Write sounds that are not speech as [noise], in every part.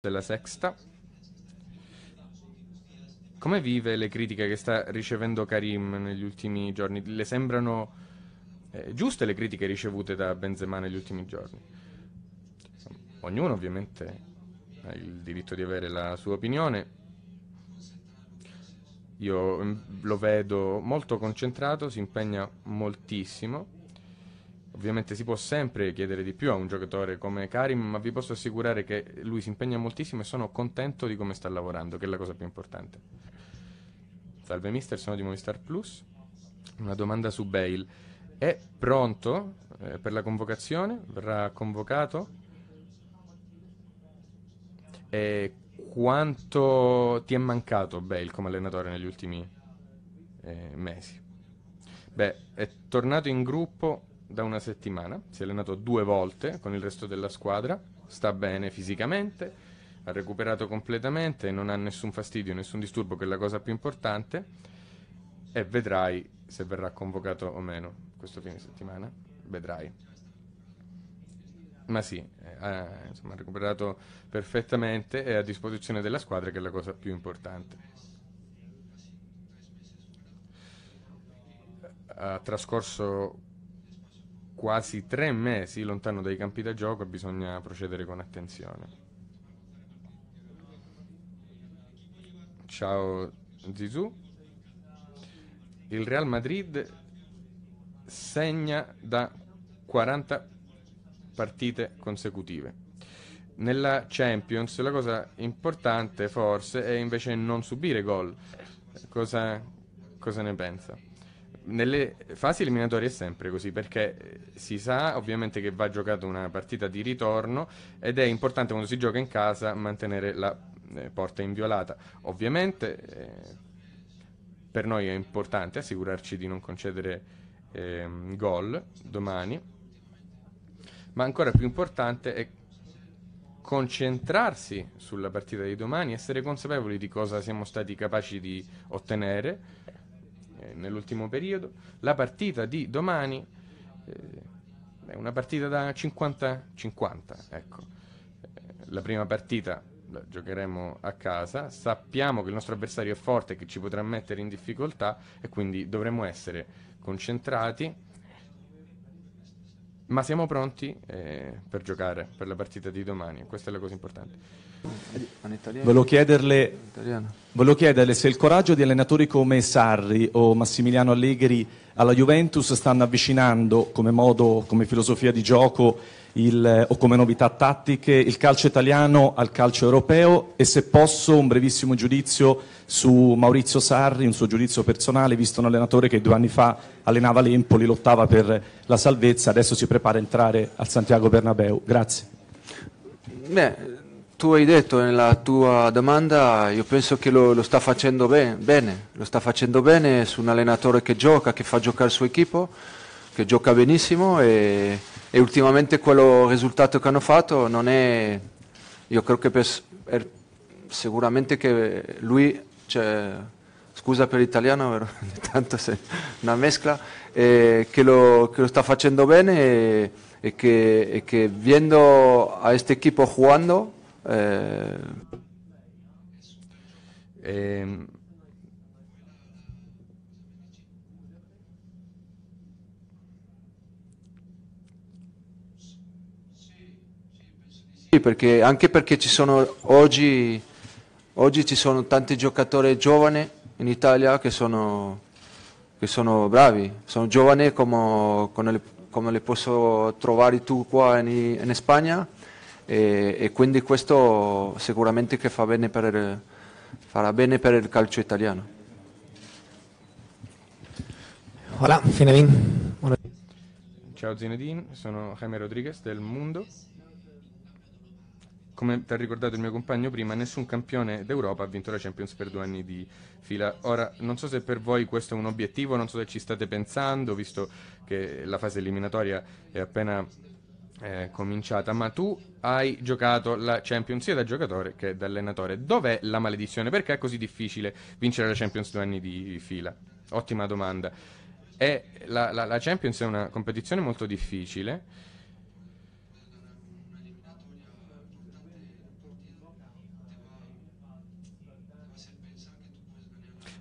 della Sexta. Come vive le critiche che sta ricevendo Karim negli ultimi giorni? Le sembrano eh, giuste le critiche ricevute da Benzema negli ultimi giorni? Ognuno ovviamente ha il diritto di avere la sua opinione. Io mm, lo vedo molto concentrato, si impegna moltissimo Ovviamente si può sempre chiedere di più a un giocatore come Karim, ma vi posso assicurare che lui si impegna moltissimo e sono contento di come sta lavorando, che è la cosa più importante. Salve mister, sono di Movistar Plus. Una domanda su Bale. È pronto eh, per la convocazione? Verrà convocato? E quanto ti è mancato Bale come allenatore negli ultimi eh, mesi? Beh, è tornato in gruppo da una settimana, si è allenato due volte con il resto della squadra, sta bene fisicamente, ha recuperato completamente, non ha nessun fastidio, nessun disturbo, che è la cosa più importante, e vedrai se verrà convocato o meno questo fine settimana, vedrai. Ma sì, eh, ha, insomma, ha recuperato perfettamente e è a disposizione della squadra, che è la cosa più importante. ha trascorso quasi tre mesi lontano dai campi da gioco e bisogna procedere con attenzione. Ciao Zizou. Il Real Madrid segna da 40 partite consecutive. Nella Champions la cosa importante forse è invece non subire gol. Cosa, cosa ne pensa? nelle fasi eliminatorie è sempre così perché eh, si sa ovviamente che va giocata una partita di ritorno ed è importante quando si gioca in casa mantenere la eh, porta inviolata. Ovviamente eh, per noi è importante assicurarci di non concedere eh, gol domani, ma ancora più importante è concentrarsi sulla partita di domani, essere consapevoli di cosa siamo stati capaci di ottenere eh, nell'ultimo periodo. La partita di domani eh, è una partita da 50-50, ecco. Eh, la prima partita la giocheremo a casa, sappiamo che il nostro avversario è forte e che ci potrà mettere in difficoltà e quindi dovremo essere concentrati ma siamo pronti eh, per giocare, per la partita di domani, questa è la cosa importante. Volevo chiederle, volevo chiederle, se il coraggio di allenatori come Sarri o Massimiliano Allegri alla Juventus stanno avvicinando come modo, come filosofia di gioco il, o come novità tattiche il calcio italiano al calcio europeo e se posso un brevissimo giudizio su Maurizio Sarri, un suo giudizio personale, visto un allenatore che due anni fa allenava l'Empoli, lottava per la salvezza, adesso si prepara a entrare al Santiago Bernabeu. Grazie. Beh, tu hai detto nella tua domanda, io penso che lo, lo sta facendo ben, bene, lo sta facendo bene su un allenatore che gioca, che fa giocare il suo equipo, che gioca benissimo e e ultimamente quello risultato che hanno fatto non è, io credo che per, è, er, sicuramente che lui, cioè, scusa per l'italiano, però [laughs] tanto se una mescla, eh, che, lo, che, lo, sta facendo bene e, e, che, e che, viendo a questo equipo giocando... Eh, eh, Sì, perché, anche perché ci sono oggi, oggi ci sono tanti giocatori giovani in Italia che sono, che sono bravi, sono giovani come, come, le, come, le, posso trovare tu qua in, in Spagna e, e, quindi questo sicuramente che fa bene per, farà bene per il calcio italiano. Hola, Zinedine. Ciao Zinedine, sono Jaime Rodriguez del Mundo come ti ha ricordato il mio compagno prima, nessun campione d'Europa ha vinto la Champions per due anni di fila. Ora, non so se per voi questo è un obiettivo, non so se ci state pensando, visto che la fase eliminatoria è appena eh, cominciata, ma tu hai giocato la Champions sia da giocatore che da allenatore. Dov'è la maledizione? Perché è così difficile vincere la Champions due anni di fila? Ottima domanda. La, la, la Champions è una competizione molto difficile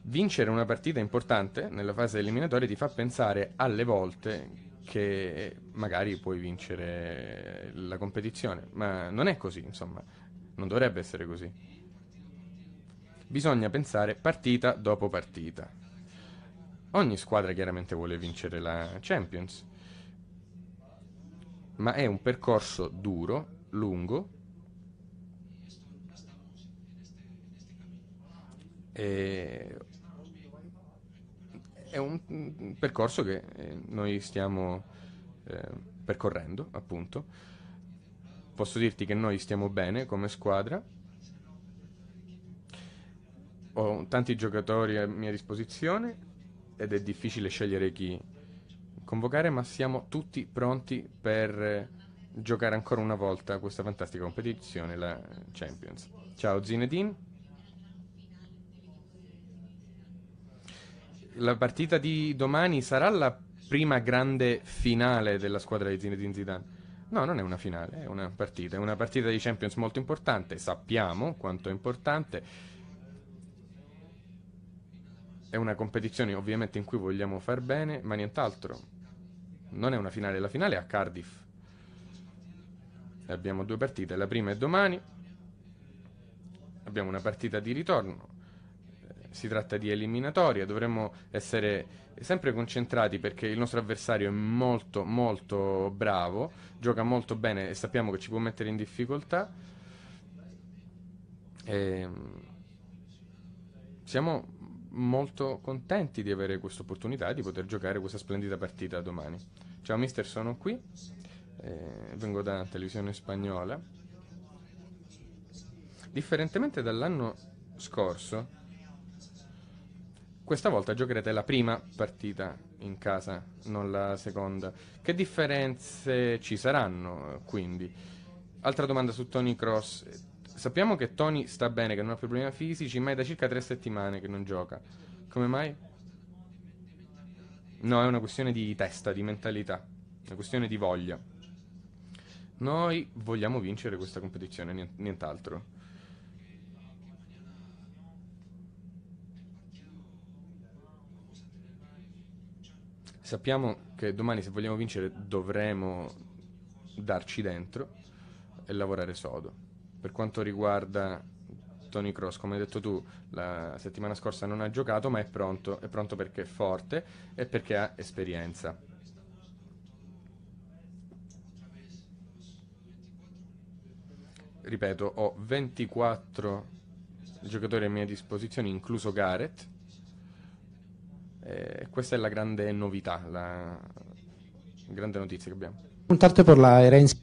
vincere una partita importante nella fase eliminatoria ti fa pensare alle volte che magari puoi vincere la competizione, ma non è così, insomma, non dovrebbe essere così. Bisogna pensare partita dopo partita. Ogni squadra chiaramente vuole vincere la Champions, ma è un percorso duro, lungo, e è un mm, mm, percorso che eh, noi stiamo eh, percorrendo, appunto. Posso dirti che noi stiamo bene come squadra. Ho tanti giocatori a mia disposizione ed è difficile scegliere chi convocare, ma siamo tutti pronti per eh, giocare ancora una volta questa fantastica competizione, la Champions. Ciao Zinedine. la partita di domani sarà la prima grande finale della squadra di Zinedine Zidane. No, non è una finale, è una partita. È una partita di Champions molto importante, sappiamo quanto è importante. È una competizione ovviamente in cui vogliamo far bene, ma nient'altro. Non è una finale, la finale è a Cardiff. Abbiamo due partite, la prima è domani. Abbiamo una partita di ritorno si tratta di eliminatoria, dovremmo essere sempre concentrati perché il nostro avversario è molto molto bravo, gioca molto bene e sappiamo che ci può mettere in difficoltà. E ehm, siamo molto contenti di avere questa opportunità di poter giocare questa splendida partita domani. Ciao mister, sono qui, eh, vengo da televisione spagnola. Differentemente dall'anno scorso, questa volta giocherete la prima partita in casa, non la seconda. Che differenze ci saranno quindi? Altra domanda su Tony Cross. Sappiamo che Tony sta bene, che non ha problemi fisici, ma è da circa tre settimane che non gioca. Come mai? No, è una questione di testa, di mentalità, una questione di voglia. Noi vogliamo vincere questa competizione, nient'altro. Sappiamo che domani se vogliamo vincere dovremo darci dentro e lavorare sodo. Per quanto riguarda Tony Cross, come hai detto tu, la settimana scorsa non ha giocato, ma è pronto, è pronto perché è forte e perché ha esperienza. Ripeto, ho 24 giocatori a mia disposizione, incluso Gareth eh, questa è la grande novità, la grande notizia che abbiamo. Puntate per la Renzi.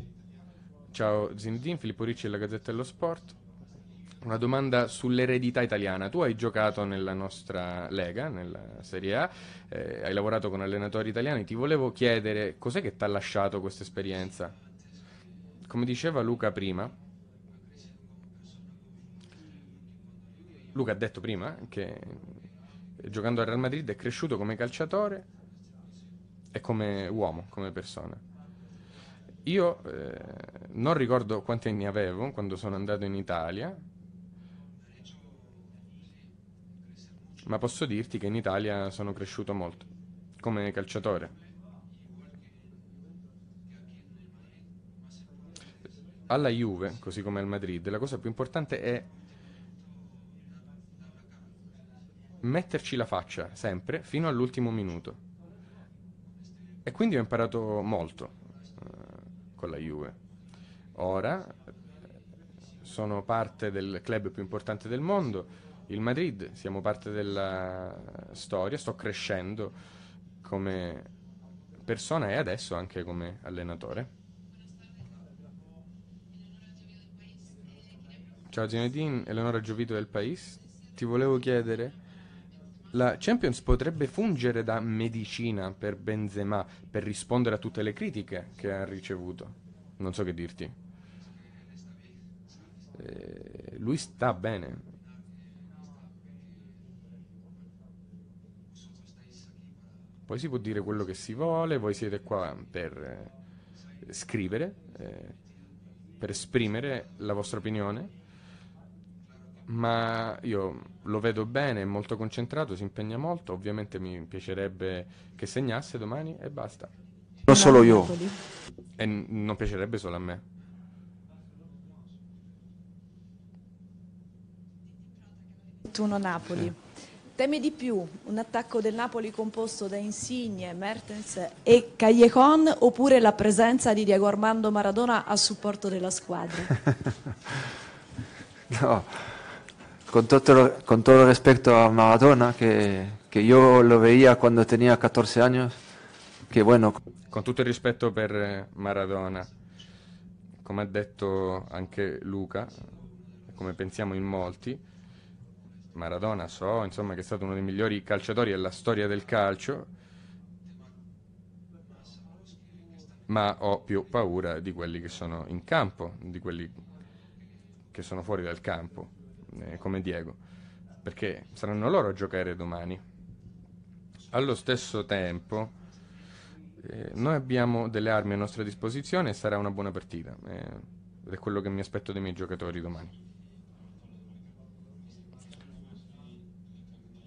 Ciao Zindin, Filippo Ricci della Gazzetta dello Sport. Una domanda sull'eredità italiana. Tu hai giocato nella nostra Lega, nella Serie A, eh, hai lavorato con allenatori italiani. Ti volevo chiedere cos'è che ti ha lasciato questa esperienza? Come diceva Luca prima, Luca ha detto prima che giocando al Real Madrid è cresciuto come calciatore e come uomo, come persona. Io eh, non ricordo quanti anni avevo quando sono andato in Italia, ma posso dirti che in Italia sono cresciuto molto, come calciatore. Alla Juve, così come al Madrid, la cosa più importante è metterci la faccia, sempre, fino all'ultimo minuto. E quindi ho imparato molto eh, con la Juve. Ora sono parte del club più importante del mondo, il Madrid, siamo parte della storia, sto crescendo come persona e adesso anche come allenatore. Ciao Zinedine, Eleonora Giovito del Pais, ti volevo chiedere la Champions potrebbe fungere da medicina per Benzema per rispondere a tutte le critiche che ha ricevuto. Non so che dirti. Eh, lui sta bene. Poi si può dire quello che si vuole, voi siete qua per eh, scrivere, eh, per esprimere la vostra opinione ma io lo vedo bene, è molto concentrato, si impegna molto, ovviamente mi piacerebbe che segnasse domani e basta. Non solo io. E non piacerebbe solo a me. Tuno Napoli. Sì. Teme di più un attacco del Napoli composto da Insigne, Mertens e Callejon oppure la presenza di Diego Armando Maradona a supporto della squadra? [laughs] no con, todo, con todo respecto a Maradona, que, que yo lo veía cuando tenía 14 años, que bueno. Con tutto il rispetto per Maradona, come ha detto anche Luca, come pensiamo in molti, Maradona so insomma, che è stato uno dei migliori calciatori della storia del calcio, ma ho più paura di quelli che sono in campo, di quelli che sono fuori dal campo eh, come Diego, perché saranno loro a giocare domani. Allo stesso tempo, eh, noi abbiamo delle armi a nostra disposizione e sarà una buona partita. Eh, ed è quello che mi aspetto dai miei giocatori domani.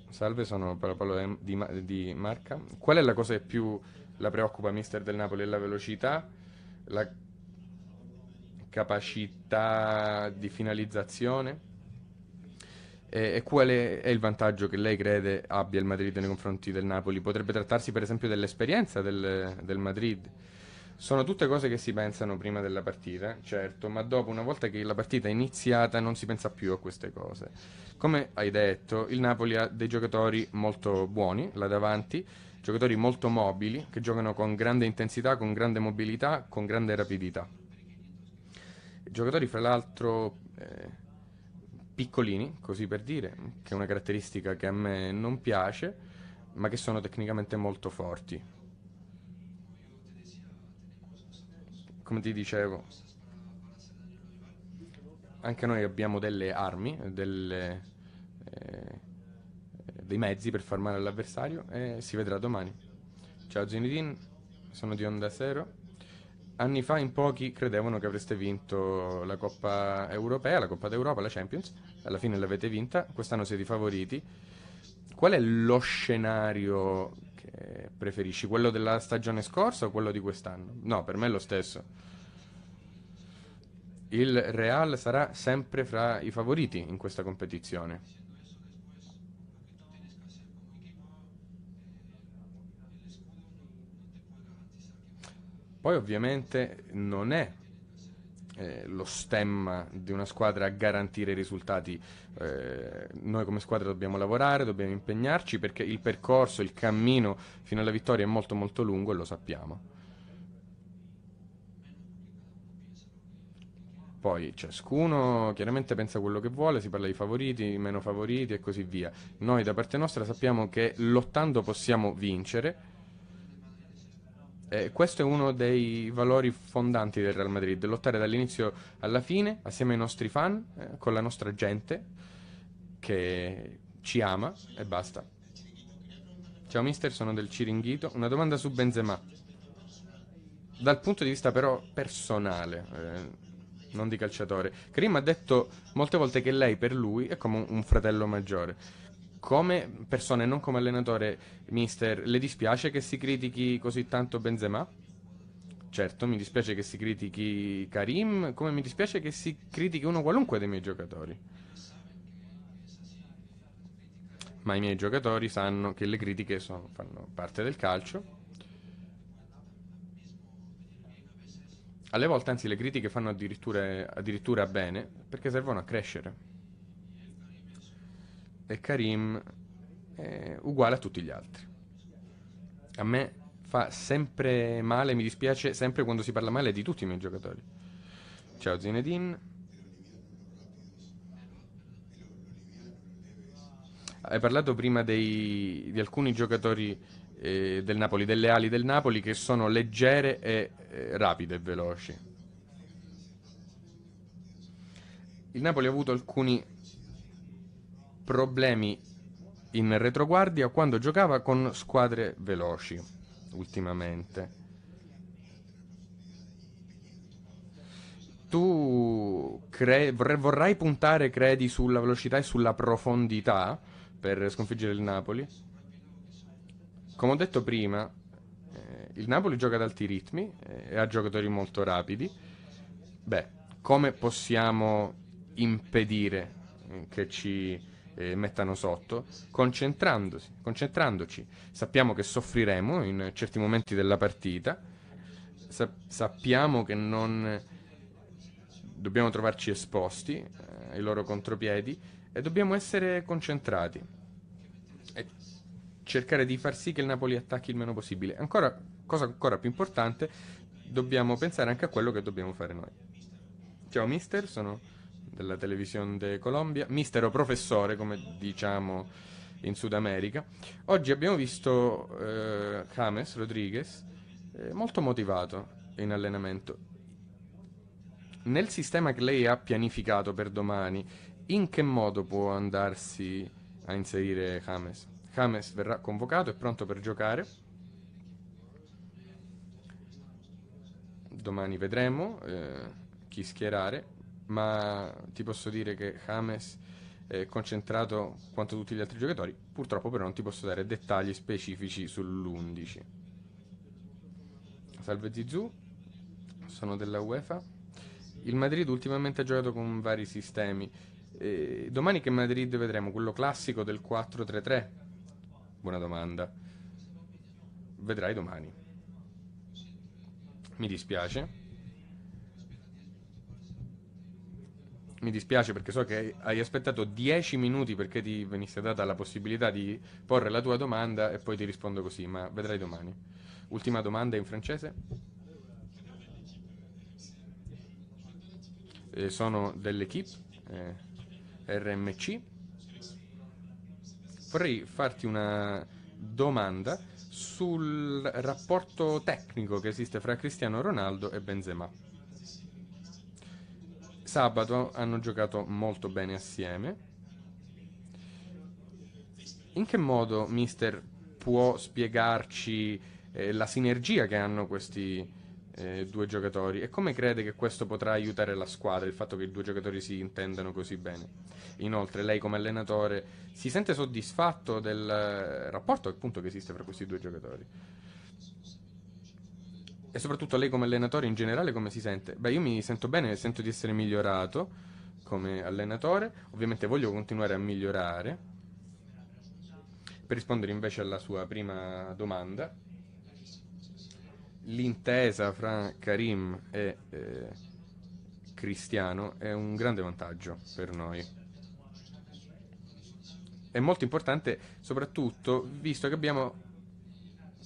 Salve, sono Paolo di, di Marca. Qual è la cosa che più la preoccupa mister del Napoli? È la velocità, la capacità di finalizzazione? E, e qual è, è, il vantaggio che lei crede abbia il Madrid nei confronti del Napoli? Potrebbe trattarsi per esempio dell'esperienza del, del Madrid? Sono tutte cose che si pensano prima della partita, certo, ma dopo, una volta che la partita è iniziata, non si pensa più a queste cose. Come hai detto, il Napoli ha dei giocatori molto buoni là davanti, giocatori molto mobili, che giocano con grande intensità, con grande mobilità, con grande rapidità. Giocatori, fra l'altro, eh, piccolini, così per dire, che è una caratteristica che a me non piace, ma che sono tecnicamente molto forti. Come ti dicevo, anche noi abbiamo delle armi, delle, eh, dei mezzi per far male all'avversario e si vedrà domani. Ciao Zinedine, sono di Onda Zero anni fa in pochi credevano che avreste vinto la Coppa Europea, la Coppa d'Europa, la Champions, alla fine l'avete vinta, quest'anno siete i favoriti. Qual è lo scenario che preferisci? Quello della stagione scorsa o quello di quest'anno? No, per me è lo stesso. Il Real sarà sempre fra i favoriti in questa competizione. Poi ovviamente non è eh, lo stemma di una squadra a garantire i risultati. Eh, noi come squadra dobbiamo lavorare, dobbiamo impegnarci perché il percorso, il cammino fino alla vittoria è molto molto lungo e lo sappiamo. Poi ciascuno chiaramente pensa quello che vuole, si parla di favoriti, meno favoriti e così via. Noi da parte nostra sappiamo che lottando possiamo vincere eh, questo è uno dei valori fondanti del Real Madrid, lottare dall'inizio alla fine assieme ai nostri fan, eh, con la nostra gente che ci ama e basta. Ciao mister, sono del Ciringhito. Una domanda su Benzema. Dal punto di vista però personale, eh, non di calciatore, Karim ha detto molte volte che lei per lui è come un fratello maggiore come persona e non come allenatore, mister, le dispiace che si critichi così tanto Benzema? Certo, mi dispiace che si critichi Karim, come mi dispiace che si critichi uno qualunque dei miei giocatori. Ma i miei giocatori sanno che le critiche sono, fanno parte del calcio. Alle volte, anzi, le critiche fanno addirittura, addirittura bene perché servono a crescere e Karim è eh, uguale a tutti gli altri. A me fa sempre male, mi dispiace sempre quando si parla male di tutti i miei giocatori. Ciao Zinedine. Hai parlato prima dei, di alcuni giocatori eh, del Napoli, delle ali del Napoli che sono leggere e eh, rapide e veloci. Il Napoli ha avuto alcuni problemi in retroguardia quando giocava con squadre veloci ultimamente. Tu cre- vorrai puntare, credi, sulla velocità e sulla profondità per sconfiggere il Napoli? Come ho detto prima, eh, il Napoli gioca ad alti ritmi eh, e ha giocatori molto rapidi. Beh, come possiamo impedire eh, che ci eh, mettano sotto, concentrandoci. Sappiamo che soffriremo in certi momenti della partita, sa- sappiamo che non dobbiamo trovarci esposti eh, ai loro contropiedi e dobbiamo essere concentrati e cercare di far sì che il Napoli attacchi il meno possibile. Ancora, cosa ancora più importante, dobbiamo pensare anche a quello che dobbiamo fare noi. Ciao mister, sono della televisione de Colombia, mistero professore, come diciamo in Sud America. Oggi abbiamo visto eh, James Rodriguez eh, molto motivato in allenamento. Nel sistema che lei ha pianificato per domani, in che modo può andarsi a inserire James? James verrà convocato, e pronto per giocare. Domani vedremo eh, chi schierare ma ti posso dire che James è concentrato quanto tutti gli altri giocatori, purtroppo però non ti posso dare dettagli specifici sull'11. Salve Zizou, sono della UEFA. Il Madrid ultimamente ha giocato con vari sistemi. E domani che Madrid vedremo quello classico del 4-3-3? Buona domanda. Vedrai domani. Mi dispiace mi dispiace perché so che hai aspettato 10 minuti perché ti venisse data la possibilità di porre la tua domanda e poi ti rispondo così, ma vedrai domani. Ultima domanda in francese. Eh, sono dell'equipe eh, RMC. Vorrei farti una domanda sul rapporto tecnico che esiste fra Cristiano Ronaldo e Benzema sabato hanno giocato molto bene assieme. In che modo Mister può spiegarci eh, la sinergia che hanno questi eh, due giocatori e come crede che questo potrà aiutare la squadra, il fatto che i due giocatori si intendano così bene? Inoltre lei come allenatore si sente soddisfatto del eh, rapporto appunto, che esiste fra questi due giocatori? E soprattutto lei come allenatore in generale come si sente? Beh, io mi sento bene, sento di essere migliorato come allenatore, ovviamente voglio continuare a migliorare. Per rispondere invece alla sua prima domanda, l'intesa fra Karim e eh, Cristiano è un grande vantaggio per noi. È molto importante soprattutto visto che abbiamo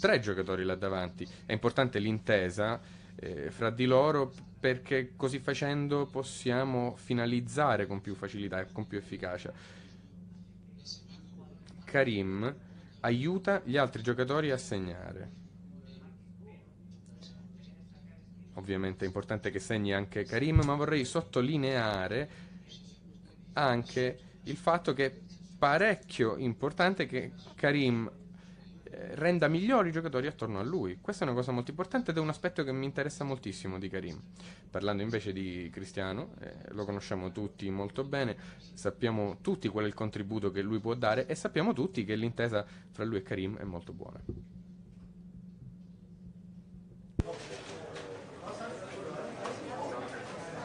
tre giocatori là davanti. È importante l'intesa eh, fra di loro perché così facendo possiamo finalizzare con più facilità e con più efficacia. Karim aiuta gli altri giocatori a segnare. Ovviamente è importante che segni anche Karim, ma vorrei sottolineare anche il fatto che parecchio importante che Karim renda migliori i giocatori attorno a lui. Questa è una cosa molto importante ed è un aspetto che mi interessa moltissimo di Karim. Parlando invece di Cristiano, eh, lo conosciamo tutti molto bene, sappiamo tutti qual è il contributo che lui può dare e sappiamo tutti che l'intesa fra lui e Karim è molto buona.